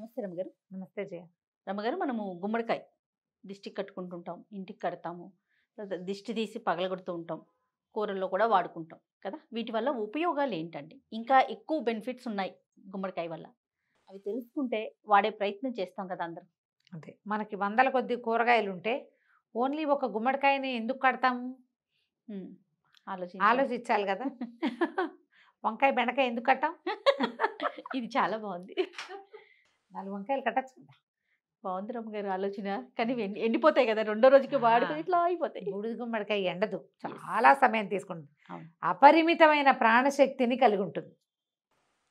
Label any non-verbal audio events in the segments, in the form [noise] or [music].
నమస్తే రమ్మగారు నమస్తే జయ రమ్మగారు మనము గుమ్మడికాయ దిష్టికి కట్టుకుంటుంటాం ఇంటికి కడతాము దిష్టి తీసి పగలగొడుతూ ఉంటాం కూరల్లో కూడా వాడుకుంటాం కదా వీటి వల్ల ఉపయోగాలు ఏంటండి ఇంకా ఎక్కువ బెనిఫిట్స్ ఉన్నాయి గుమ్మడికాయ వల్ల అవి తెలుసుకుంటే వాడే ప్రయత్నం చేస్తాం కదా అందరం అదే మనకి వందల కొద్ది కూరగాయలు ఉంటే ఓన్లీ ఒక గుమ్మడికాయని ఎందుకు కడతాము ఆలోచి ఆలోచించాలి కదా [laughs] వంకాయ బెండకాయ ఎందుకు కట్టాం ఇది చాలా బాగుంది నాలుగు వంకాయలు కట్టచ్చు బాగుంది రమ్మ గారు ఆలోచన కానీ ఎండిపోతాయి కదా రెండో రోజుకి వాడుకుని ఇట్లా అయిపోతాయి బూడిద గుమ్మడికాయ ఎండదు చాలా సమయం తీసుకుంటుంది అపరిమితమైన ప్రాణశక్తిని కలిగి ఉంటుంది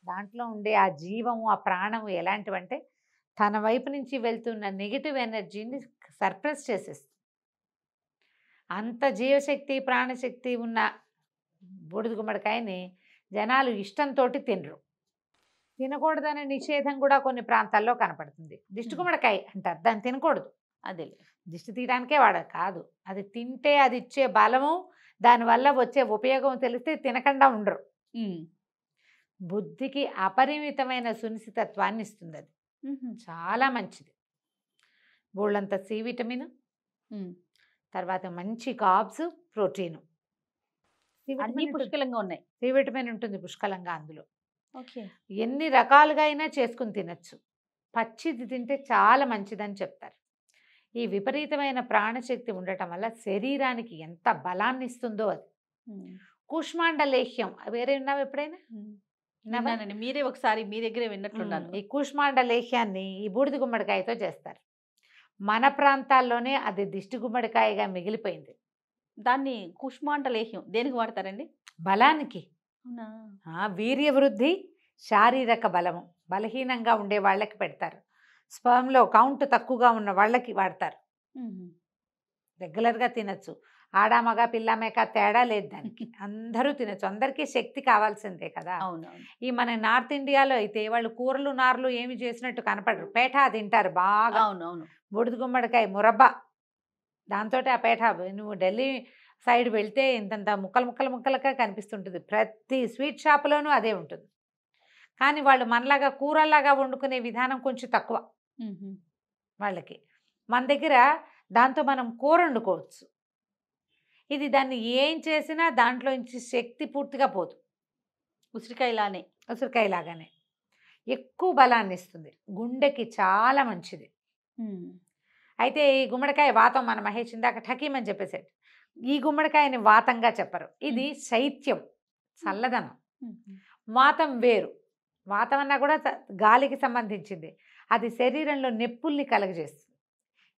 దాంట్లో ఉండే ఆ జీవము ఆ ప్రాణము ఎలాంటివంటే తన వైపు నుంచి వెళ్తున్న నెగిటివ్ ఎనర్జీని సర్ప్రెస్ చేసేస్తుంది అంత జీవశక్తి ప్రాణశక్తి ఉన్న బూడిద గుమ్మడికాయని జనాలు ఇష్టంతో తినరు తినకూడదనే నిషేధం కూడా కొన్ని ప్రాంతాల్లో కనపడుతుంది దిష్టి గుమ్మడికాయ అంటారు దాన్ని తినకూడదు అదే దిష్టి తీయడానికే వాడ కాదు అది తింటే అది ఇచ్చే బలము దానివల్ల వచ్చే ఉపయోగం తెలిస్తే తినకుండా ఉండరు బుద్ధికి అపరిమితమైన సునిశ్చితత్వాన్ని ఇస్తుంది అది చాలా మంచిది బోళ్ళంత సి విటమిన్ తర్వాత మంచి కాబ్స్ ప్రోటీన్ పుష్కలంగా ఉన్నాయి సి విటమిన్ ఉంటుంది పుష్కలంగా అందులో ఎన్ని రకాలుగా అయినా చేసుకుని తినచ్చు పచ్చిది తింటే చాలా మంచిదని చెప్తారు ఈ విపరీతమైన ప్రాణశక్తి ఉండటం వల్ల శరీరానికి ఎంత బలాన్ని ఇస్తుందో అది కూష్మాండ లేహ్యం వేరే విన్నావు ఎప్పుడైనా విన్నానండి మీరే ఒకసారి మీ దగ్గరే విన్నట్లున్నాను ఈ కూష్మాండ లేహ్యాన్ని ఈ బూడిద గుమ్మడికాయతో చేస్తారు మన ప్రాంతాల్లోనే అది దిష్టి గుమ్మడికాయగా మిగిలిపోయింది దాన్ని కూష్మాండ లేహ్యం దేనికి వాడతారండి బలానికి వీర్య వృద్ధి శారీరక బలము బలహీనంగా ఉండే వాళ్ళకి పెడతారు స్పర్మ్లో కౌంట్ తక్కువగా ఉన్న వాళ్ళకి వాడతారు రెగ్యులర్గా తినచ్చు ఆడామగ పిల్ల మేక తేడా లేదు దానికి [laughs] అందరూ తినచ్చు అందరికీ శక్తి కావాల్సిందే కదా అవును ఈ మన నార్త్ ఇండియాలో అయితే వాళ్ళు కూరలు నార్లు ఏమి చేసినట్టు కనపడరు పేఠా తింటారు బాగా అవునవును బుడిది గుమ్మడికాయ మురబ్బ దాంతో ఆ పేఠా నువ్వు ఢిల్లీ సైడ్ వెళ్తే ఇంతంత ముక్కలు ముక్కలు ముక్కలుగా కనిపిస్తుంటుంది ప్రతి స్వీట్ షాప్లోనూ అదే ఉంటుంది కానీ వాళ్ళు మనలాగా కూరలాగా వండుకునే విధానం కొంచెం తక్కువ వాళ్ళకి మన దగ్గర దాంతో మనం కూర వండుకోవచ్చు ఇది దాన్ని ఏం చేసినా దాంట్లో నుంచి శక్తి పూర్తిగా పోదు ఉసిరికాయలానే ఉసిరికాయలాగానే ఎక్కువ బలాన్ని ఇస్తుంది గుండెకి చాలా మంచిది అయితే ఈ గుమ్మడికాయ వాతం మన మహేష్ ఇందాక ఠకీమని చెప్పేసాడు ఈ గుమ్మడికాయని వాతంగా చెప్పరు ఇది శైత్యం చల్లదనం వాతం వేరు వాతం అన్నా కూడా గాలికి సంబంధించింది అది శరీరంలో నెప్పుల్ని కలగజేస్తుంది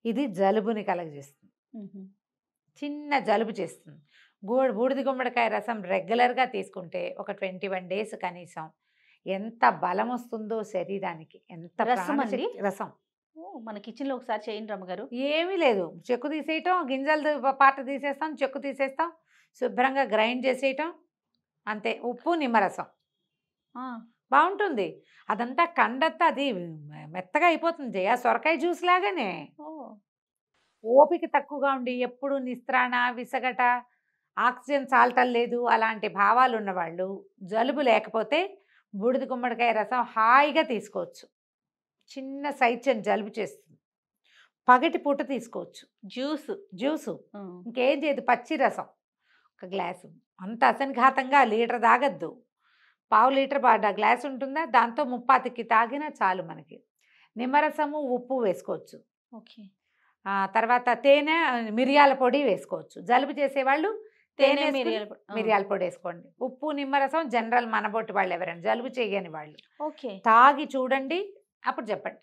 ఇది జలుబుని కలగజేస్తుంది చిన్న జలుబు చేస్తుంది గూ బూడిది గుమ్మడికాయ రసం రెగ్యులర్గా తీసుకుంటే ఒక ట్వంటీ వన్ డేస్ కనీసం ఎంత బలం వస్తుందో శరీరానికి ఎంత రసం రసం మన లో ఒకసారి చేయండి రమ్మగారు ఏమీ లేదు చెక్కు తీసేయటం గింజలు పాట తీసేస్తాం చెక్కు తీసేస్తాం శుభ్రంగా గ్రైండ్ చేసేయటం అంతే ఉప్పు నిమ్మరసం బాగుంటుంది అదంతా కండత్తా అది మెత్తగా అయిపోతుంది జయా సొరకాయ జ్యూస్ లాగానే ఓపిక తక్కువగా ఉండి ఎప్పుడు నిస్త్రాణ విసగట ఆక్సిజన్ చాలటం లేదు అలాంటి భావాలు ఉన్నవాళ్ళు జలుబు లేకపోతే బూడిద గుమ్మడికాయ రసం హాయిగా తీసుకోవచ్చు చిన్న శైత్యం జలుబు చేస్తుంది పగటి పూట తీసుకోవచ్చు జ్యూస్ జ్యూసు ఇంకేం చేయదు పచ్చి రసం ఒక గ్లాసు అంత అసంఘాతంగా లీటర్ తాగద్దు పావు లీటర్ పాట గ్లాస్ ఉంటుందా దాంతో ముప్పాతికి తాగినా చాలు మనకి నిమ్మరసము ఉప్పు వేసుకోవచ్చు ఓకే తర్వాత తేనె మిరియాల పొడి వేసుకోవచ్చు జలుబు చేసేవాళ్ళు తేనె మిరియాల పొడి మిరియాల పొడి వేసుకోండి ఉప్పు నిమ్మరసం జనరల్ మనబొట్టి వాళ్ళు ఎవరైనా జలుబు చేయని వాళ్ళు ఓకే తాగి చూడండి అప్పుడు చెప్పండి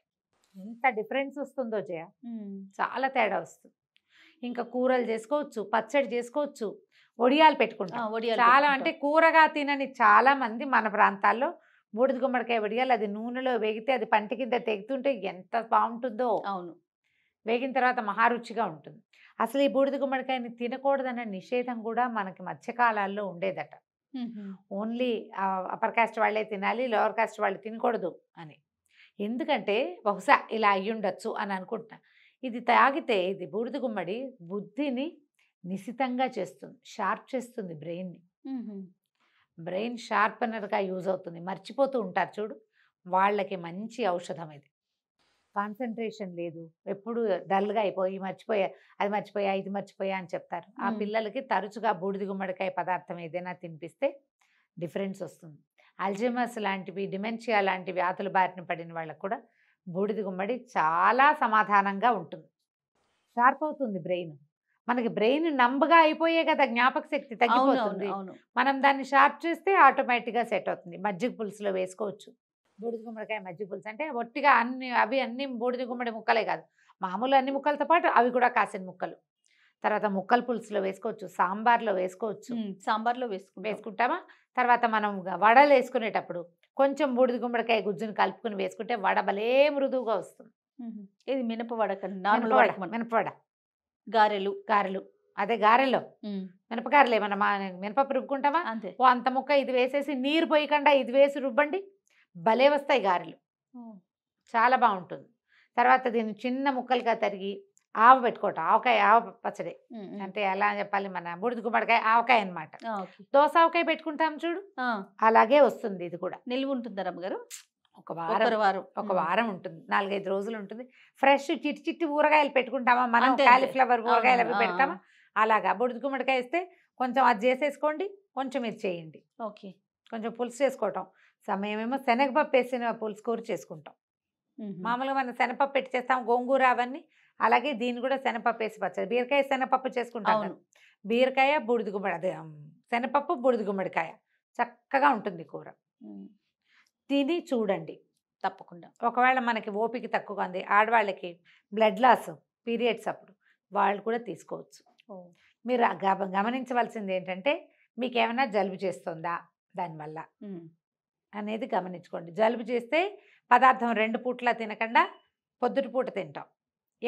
ఎంత డిఫరెన్స్ వస్తుందో జయ చాలా తేడా వస్తుంది ఇంకా కూరలు చేసుకోవచ్చు పచ్చడి చేసుకోవచ్చు ఒడియాలు పెట్టుకుంటాం చాలా అంటే కూరగా తినని చాలా మంది మన ప్రాంతాల్లో బూడిద గుమ్మడికాయ వడియాలి అది నూనెలో వేగితే అది పంట కింద తెగుతుంటే ఎంత బాగుంటుందో అవును వేగిన తర్వాత మహారుచిగా ఉంటుంది అసలు ఈ బూడిద గుమ్మడికాయని తినకూడదన్న నిషేధం కూడా మనకి మధ్యకాలాల్లో ఉండేదట ఓన్లీ అప్పర్ కాస్ట్ వాళ్ళే తినాలి లోవర్ కాస్ట్ వాళ్ళు తినకూడదు అని ఎందుకంటే బహుశా ఇలా అయ్యుండొచ్చు అని అనుకుంటున్నా ఇది తాగితే ఇది బూడిద గుమ్మడి బుద్ధిని నిశితంగా చేస్తుంది షార్ప్ చేస్తుంది బ్రెయిన్ని బ్రెయిన్ షార్పనర్గా యూజ్ అవుతుంది మర్చిపోతూ ఉంటారు చూడు వాళ్ళకి మంచి ఔషధం ఇది కాన్సన్ట్రేషన్ లేదు ఎప్పుడు డల్గా అయిపోయి మర్చిపోయా అది మర్చిపోయా ఇది మర్చిపోయా అని చెప్తారు ఆ పిల్లలకి తరచుగా బూడిద గుమ్మడికాయ పదార్థం ఏదైనా తినిపిస్తే డిఫరెన్స్ వస్తుంది అల్జిమస్ లాంటివి డిమెన్షియా లాంటి వ్యాధుల బారిన పడిన వాళ్ళకు కూడా బూడిద గుమ్మడి చాలా సమాధానంగా ఉంటుంది షార్ప్ అవుతుంది బ్రెయిన్ మనకి బ్రెయిన్ నంబగా అయిపోయే కదా జ్ఞాపక శక్తి తగ్గిపోతుంది మనం దాన్ని షార్ప్ చేస్తే ఆటోమేటిక్గా సెట్ అవుతుంది మజ్జిగ పులుసులో వేసుకోవచ్చు బూడిద గుమ్మడికాయ మజ్జిగ పులుసు అంటే ఒట్టిగా అన్ని అవి అన్ని బూడిద గుమ్మడి ముక్కలే కాదు మామూలు అన్ని ముక్కలతో పాటు అవి కూడా కాసిన ముక్కలు తర్వాత ముక్కల పులుసులో వేసుకోవచ్చు సాంబార్లో వేసుకోవచ్చు సాంబార్లో వేసుకు వేసుకుంటామా తర్వాత మనం వడలు వేసుకునేటప్పుడు కొంచెం బూడిద గుమ్మడికాయ గుజ్జును కలుపుకుని వేసుకుంటే వడ భలే మృదువుగా వస్తుంది ఇది మినపవడ నార్మల్ మినపవడ గారెలు గారెలు అదే గారెలో మన మా మినపప్పు రుబ్బుకుంటామా అంతే ఓ అంత ముక్క ఇది వేసేసి నీరు పోయకుండా ఇది వేసి రుబ్బండి భలే వస్తాయి గారెలు చాలా బాగుంటుంది తర్వాత దీన్ని చిన్న ముక్కలుగా తరిగి ఆవ పెట్టుకోవటం ఆవకాయ ఆవ పచ్చడి అంటే ఎలా చెప్పాలి మన బుడిది గుమ్మడికాయ ఆవకాయ అనమాట దోశ ఆవకాయ పెట్టుకుంటాం చూడు అలాగే వస్తుంది ఇది కూడా నిల్వ ఉంటుంది గారు ఒక వారం వారం ఒక వారం ఉంటుంది నాలుగైదు రోజులు ఉంటుంది ఫ్రెష్ చిట్టి చిట్టి ఊరగాయలు పెట్టుకుంటామా మనం కాలీఫ్లవర్ ఊరగాయలు అవి పెడతామా అలాగా బూడిద గుమ్మడికాయ ఇస్తే కొంచెం అది చేసేసుకోండి కొంచెం ఇది చేయండి ఓకే కొంచెం పులుసు చేసుకోవటం ఏమో శనగపప్పు వేసిన పులుసు కూర చేసుకుంటాం మామూలుగా మనం శనగపప్పు పెట్టి చేస్తాం గోంగూర అవన్నీ అలాగే దీన్ని కూడా శనపప్పు వేసి పచ్చడి బీరకాయ శనపప్పు చేసుకుంటాను బీరకాయ బూడిద గుమ్మడి అదే శనపప్పు బూడిద గుమ్మడికాయ చక్కగా ఉంటుంది కూర తిని చూడండి తప్పకుండా ఒకవేళ మనకి ఓపిక తక్కువగా ఉంది ఆడవాళ్ళకి బ్లడ్ లాస్ పీరియడ్స్ అప్పుడు వాళ్ళు కూడా తీసుకోవచ్చు మీరు గమనించవలసింది ఏంటంటే మీకు ఏమైనా జలుబు చేస్తుందా దానివల్ల అనేది గమనించుకోండి జలుబు చేస్తే పదార్థం రెండు పూట్ల తినకుండా పొద్దుటి పూట తింటాం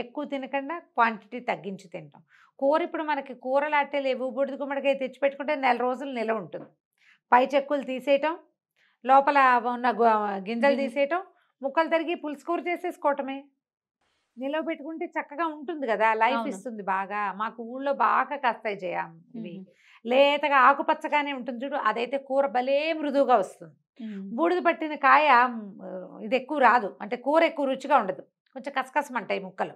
ఎక్కువ తినకుండా క్వాంటిటీ తగ్గించి తింటాం కూర ఇప్పుడు మనకి కూరలు అట్టే లేవు బుడిది గుమ్మడికాయ తెచ్చిపెట్టుకుంటే నెల రోజులు నిల ఉంటుంది పై చెక్కులు తీసేయటం లోపల ఉన్న గింజలు తీసేయటం ముక్కలు తరిగి పులుసుకూర చేసేసుకోవటమే నిలవ పెట్టుకుంటే చక్కగా ఉంటుంది కదా లైఫ్ ఇస్తుంది బాగా మాకు ఊళ్ళో బాగా కాస్తాయి చేయం ఇవి లేతగా ఆకుపచ్చగానే ఉంటుంది చూడు అదైతే కూర భలే మృదువుగా వస్తుంది బూడిద పట్టిన కాయ ఇది ఎక్కువ రాదు అంటే కూర ఎక్కువ రుచిగా ఉండదు కొంచెం కసకసమంటాయి ముక్కలు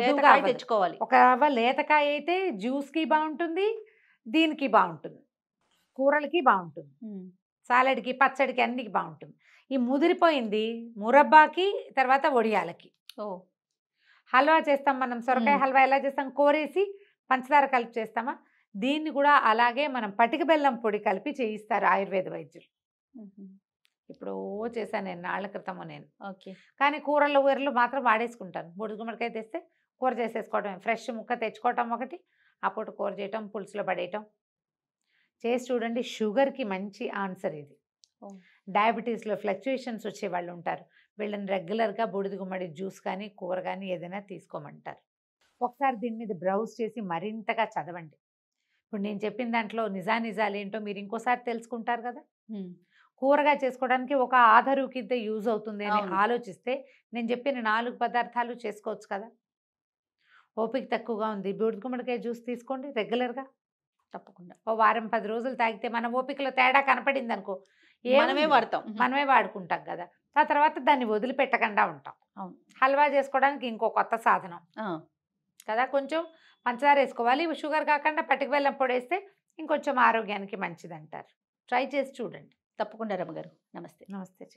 లేతకాయ తెచ్చుకోవాలి ఒక లేతకాయ అయితే జ్యూస్కి బాగుంటుంది దీనికి బాగుంటుంది కూరలకి బాగుంటుంది సాలడ్కి పచ్చడికి అన్నికి బాగుంటుంది ఈ ముదిరిపోయింది మురబ్బాకి తర్వాత ఒడియాలకి ఓ హల్వా చేస్తాం మనం సొరకాయ హల్వా ఎలా చేస్తాం కోరేసి పంచదార కలిపి చేస్తామా దీన్ని కూడా అలాగే మనం పటిక బెల్లం పొడి కలిపి చేయిస్తారు ఆయుర్వేద వైద్యులు ఎప్పుడో చేశాను నేను నాళ్ళ క్రితము నేను ఓకే కానీ కూరలు ఊరలు మాత్రం వాడేసుకుంటాను బొడుగు గుమ్మడికాయ తెస్తే కూర చేసేసుకోవటం ఫ్రెష్ ముక్క తెచ్చుకోవటం ఒకటి అప్పుడు కూర చేయటం పులుసులో పడేయటం చేసి చూడండి షుగర్కి మంచి ఆన్సర్ ఇది డయాబెటీస్లో ఫ్లక్చుయేషన్స్ వచ్చే వాళ్ళు ఉంటారు వీళ్ళని రెగ్యులర్గా బూడిద గుమ్మడి జ్యూస్ కానీ కూర కానీ ఏదైనా తీసుకోమంటారు ఒకసారి దీని మీద బ్రౌజ్ చేసి మరింతగా చదవండి ఇప్పుడు నేను చెప్పిన దాంట్లో నిజానిజాలు ఏంటో మీరు ఇంకోసారి తెలుసుకుంటారు కదా కూరగా చేసుకోవడానికి ఒక ఆధారు కింద యూజ్ అవుతుంది అని ఆలోచిస్తే నేను చెప్పిన నాలుగు పదార్థాలు చేసుకోవచ్చు కదా ఓపిక తక్కువగా ఉంది బూడిద గుమ్మడికాయ జ్యూస్ తీసుకోండి రెగ్యులర్గా తప్పకుండా ఓ వారం పది రోజులు తాగితే మన ఓపికలో తేడా కనపడింది అనుకో మనమే వాడతాం మనమే వాడుకుంటాం కదా ఆ తర్వాత దాన్ని వదిలిపెట్టకుండా ఉంటాం హల్వా చేసుకోవడానికి ఇంకో కొత్త సాధనం కదా కొంచెం పంచదార వేసుకోవాలి షుగర్ కాకుండా పట్టుకు వెళ్ళిన పొడేస్తే ఇంకొంచెం ఆరోగ్యానికి మంచిది అంటారు ట్రై చేసి చూడండి తప్పకుండా రమ్మగారు నమస్తే నమస్తే